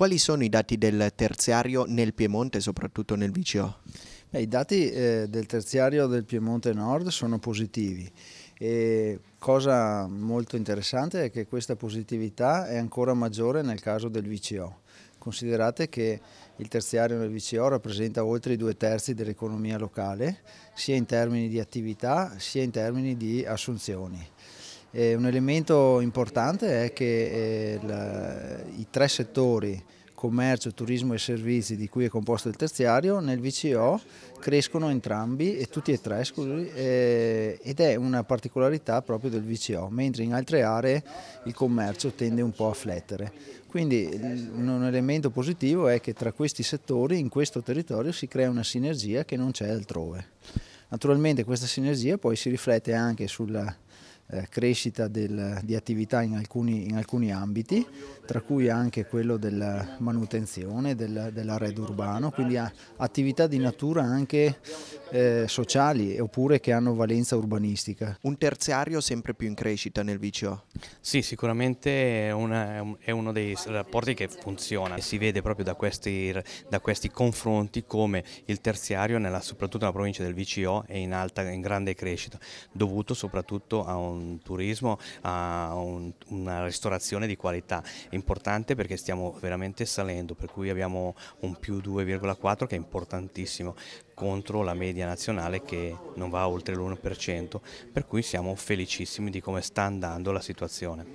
Quali sono i dati del terziario nel Piemonte, soprattutto nel VCO? Beh, I dati eh, del terziario del Piemonte Nord sono positivi. E cosa molto interessante è che questa positività è ancora maggiore nel caso del VCO. Considerate che il terziario nel VCO rappresenta oltre i due terzi dell'economia locale, sia in termini di attività sia in termini di assunzioni. Eh, un elemento importante è che eh, la, i tre settori commercio, turismo e servizi di cui è composto il terziario, nel VCO crescono entrambi e tutti e tre scusi, eh, ed è una particolarità proprio del VCO, mentre in altre aree il commercio tende un po' a flettere. Quindi mm, un elemento positivo è che tra questi settori in questo territorio si crea una sinergia che non c'è altrove. Naturalmente questa sinergia poi si riflette anche sulla eh, crescita del, di attività in alcuni, in alcuni, ambiti, tra cui anche quello della manutenzione, del, dell'arredo urbano, quindi attività di natura anche eh, sociali oppure che hanno valenza urbanistica. Un terziario sempre più in crescita nel VCO? Sì, sicuramente è, una, è uno dei rapporti che funziona. Si vede proprio da questi, da questi confronti come il terziario, nella, soprattutto nella provincia del VCO, è in, alta, in grande crescita, dovuto soprattutto a un turismo, a un, una ristorazione di qualità. Importante perché stiamo veramente salendo, per cui abbiamo un più 2,4 che è importantissimo contro la media nazionale che non va oltre l'1%, per cui siamo felicissimi di come sta andando la situazione.